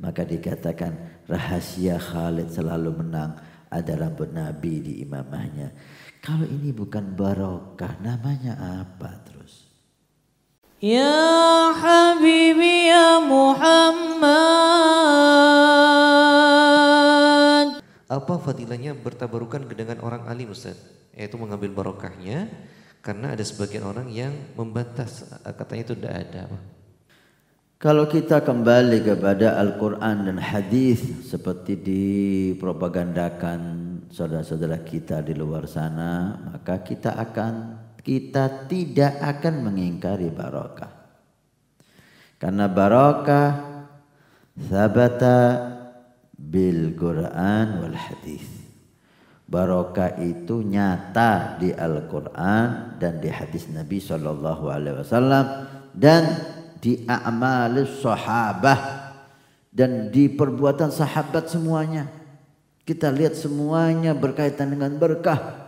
Maka dikatakan rahasia Khalid selalu menang ada rambut Nabi di imamahnya. Kalau ini bukan barokah, namanya apa terus? Ya Habibi ya Muhammad. Apa fadilahnya bertabarukan dengan orang alim Ustaz? Yaitu mengambil barokahnya karena ada sebagian orang yang membantah katanya itu tidak ada. Kalau kita kembali kepada Al-Quran dan hadis seperti dipropagandakan saudara-saudara kita di luar sana, maka kita akan kita tidak akan mengingkari barokah. Karena barokah sabata bil Quran wal hadis. Barokah itu nyata di Al-Quran dan di hadis Nabi Shallallahu Alaihi Wasallam dan di a'malus sahabah dan di perbuatan sahabat semuanya. Kita lihat semuanya berkaitan dengan berkah.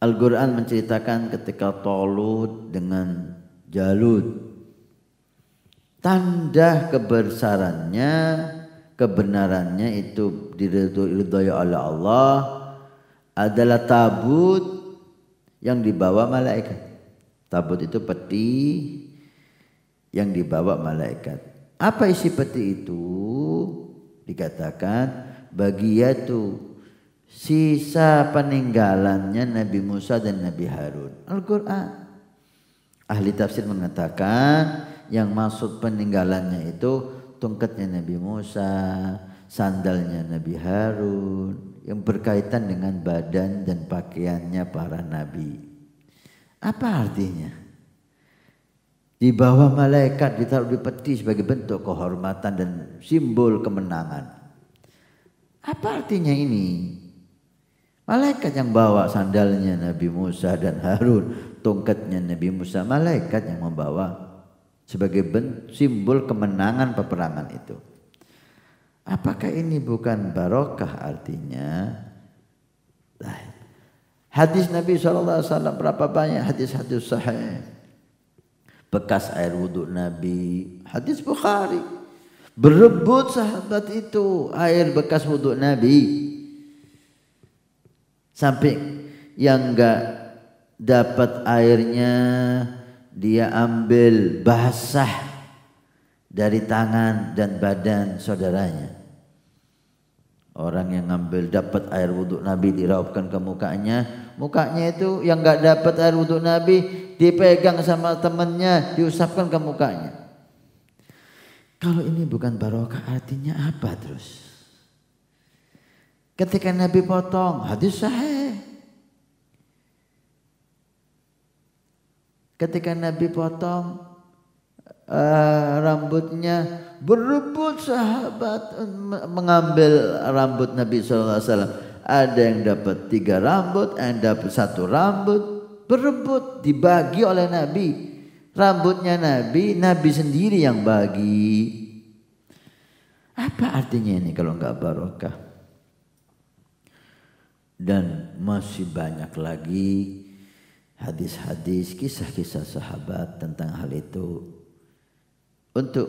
Al-Quran menceritakan ketika tolud dengan Jalut. Tanda kebesarannya, kebenarannya itu diridhoi oleh Allah adalah tabut yang dibawa malaikat. Tabut itu peti yang dibawa malaikat. Apa isi peti itu? Dikatakan yaitu sisa peninggalannya Nabi Musa dan Nabi Harun. Al-Qur'an. Ahli tafsir mengatakan yang maksud peninggalannya itu tongkatnya Nabi Musa, sandalnya Nabi Harun yang berkaitan dengan badan dan pakaiannya para nabi. Apa artinya? Di bawah malaikat ditaruh di peti sebagai bentuk kehormatan dan simbol kemenangan. Apa artinya ini? Malaikat yang bawa sandalnya Nabi Musa dan Harun, tongkatnya Nabi Musa, malaikat yang membawa sebagai simbol kemenangan peperangan itu. Apakah ini bukan barokah artinya? Hadis Nabi SAW berapa banyak hadis-hadis sahih. Bekas air wudhu Nabi. Hadis Bukhari. Berebut sahabat itu air bekas wudhu Nabi. Sampai yang enggak dapat airnya dia ambil basah dari tangan dan badan saudaranya. Orang yang ngambil dapat air wudhu Nabi diraupkan ke mukanya, mukanya itu yang nggak dapat air wudhu Nabi dipegang sama temannya, diusapkan ke mukanya. Kalau ini bukan barokah artinya apa terus? Ketika Nabi potong, hadis sahih. Ketika Nabi potong, Eh, rambutnya berebut sahabat mengambil rambut Nabi SAW. Ada yang dapat tiga rambut, ada yang dapat satu rambut. Berebut dibagi oleh Nabi. Rambutnya Nabi, Nabi sendiri yang bagi. Apa artinya ini kalau nggak barokah? Dan masih banyak lagi hadis-hadis, kisah-kisah sahabat tentang hal itu untuk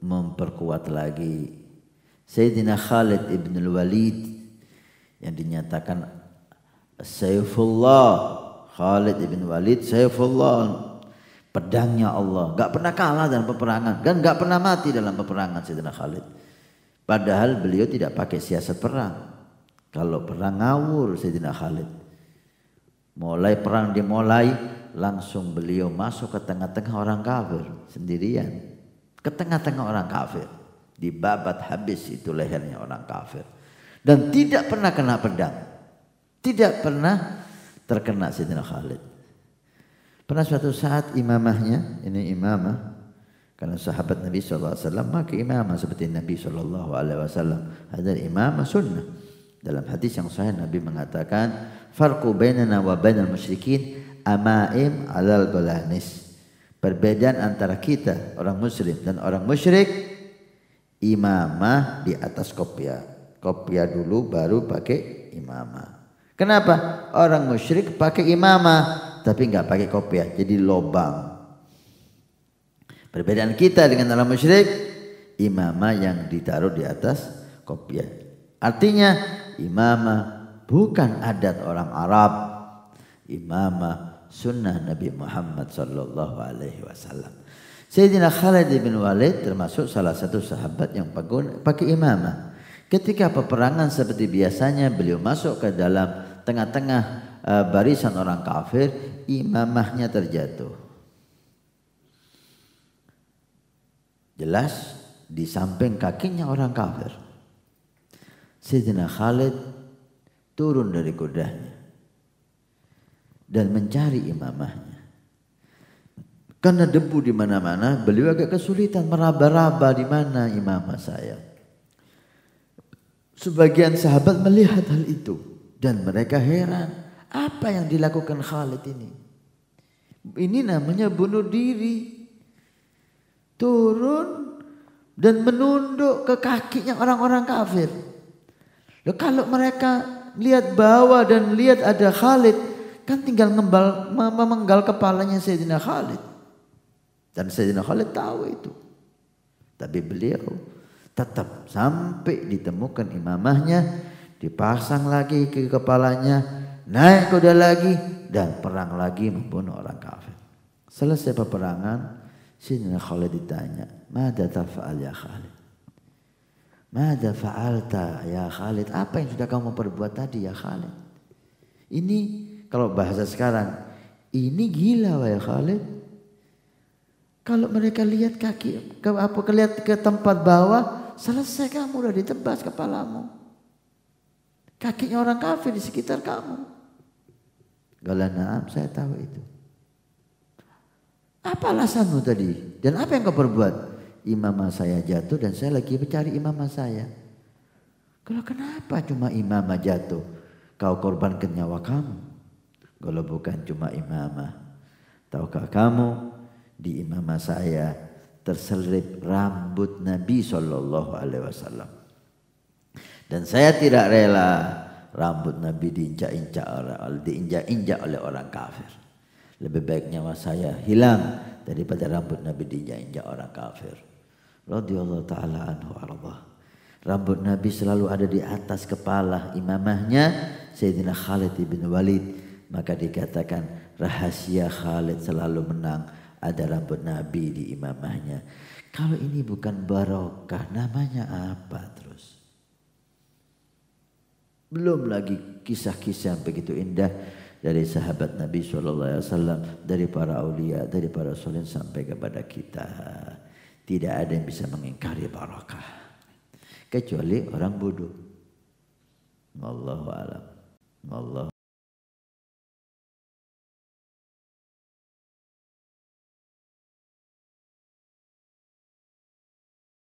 memperkuat lagi Sayyidina Khalid ibn al-Walid yang dinyatakan Saifullah Khalid ibn Walid Saifullah pedangnya Allah gak pernah kalah dalam peperangan dan gak pernah mati dalam peperangan Sayyidina Khalid padahal beliau tidak pakai siasat perang kalau perang ngawur Sayyidina Khalid mulai perang dimulai langsung beliau masuk ke tengah-tengah orang kafir sendirian ke tengah-tengah orang kafir. Dibabat habis itu lehernya orang kafir. Dan tidak pernah kena pedang. Tidak pernah terkena Sayyidina Khalid. Pernah suatu saat imamahnya, ini imamah, karena sahabat Nabi SAW maka imamah seperti Nabi SAW adalah imamah sunnah. Dalam hadis yang sahih Nabi mengatakan, Farku bainana wa bainal musyrikin amaim alal balanis. Perbedaan antara kita orang muslim dan orang musyrik imamah di atas kopiah. Kopiah dulu baru pakai imamah. Kenapa? Orang musyrik pakai imamah tapi nggak pakai kopiah, jadi lobang. Perbedaan kita dengan orang musyrik imamah yang ditaruh di atas kopiah. Artinya imamah bukan adat orang Arab. Imamah sunnah Nabi Muhammad sallallahu alaihi wasallam. Sayyidina Khalid bin Walid termasuk salah satu sahabat yang pakai imamah. Ketika peperangan seperti biasanya beliau masuk ke dalam tengah-tengah e, barisan orang kafir, imamahnya terjatuh. Jelas di samping kakinya orang kafir. Sayyidina Khalid turun dari kudanya dan mencari imamahnya. Karena debu di mana-mana, beliau agak kesulitan meraba-raba di mana imamah saya. Sebagian sahabat melihat hal itu dan mereka heran, apa yang dilakukan Khalid ini? Ini namanya bunuh diri. Turun dan menunduk ke kakinya orang-orang kafir. Loh, kalau mereka lihat bawah dan lihat ada Khalid, Kan tinggal ngembal, memenggal kepalanya Sayyidina Khalid. Dan Sayyidina Khalid tahu itu. Tapi beliau tetap sampai ditemukan imamahnya, dipasang lagi ke kepalanya, naik kuda lagi dan perang lagi membunuh orang kafir. Selesai peperangan, Sayyidina Khalid ditanya, "Mada tafa'al ya Khalid?" Mada fa'alta ya Khalid? Apa yang sudah kamu perbuat tadi ya Khalid? Ini kalau bahasa sekarang, ini gila wahai Khalid. Kalau mereka lihat kaki ke apa lihat ke tempat bawah, selesai kamu udah ditebas kepalamu. Kakinya orang kafir di sekitar kamu. naam saya tahu itu. Apa alasanmu tadi? Dan apa yang kau perbuat? Imamah saya jatuh dan saya lagi mencari imamah saya. Kalau kenapa cuma imamah jatuh? Kau korbankan nyawa kamu. Kalau bukan cuma imamah. Tahukah kamu di imamah saya terselip rambut Nabi Shallallahu Alaihi Wasallam. Dan saya tidak rela rambut Nabi diinjak-injak diinjak-injak oleh orang kafir. Lebih baik nyawa saya hilang daripada rambut Nabi diinjak-injak orang kafir. Radhiyallahu taala anhu arba. Rambut Nabi selalu ada di atas kepala imamahnya Sayyidina Khalid bin Walid maka dikatakan rahasia Khalid selalu menang ada rambut Nabi di imamahnya. Kalau ini bukan barokah, namanya apa terus? Belum lagi kisah-kisah yang begitu indah dari sahabat Nabi SAW, dari para aulia, dari para soleh sampai kepada kita. Tidak ada yang bisa mengingkari barokah. Kecuali orang bodoh. Wallahu alam. Wallahu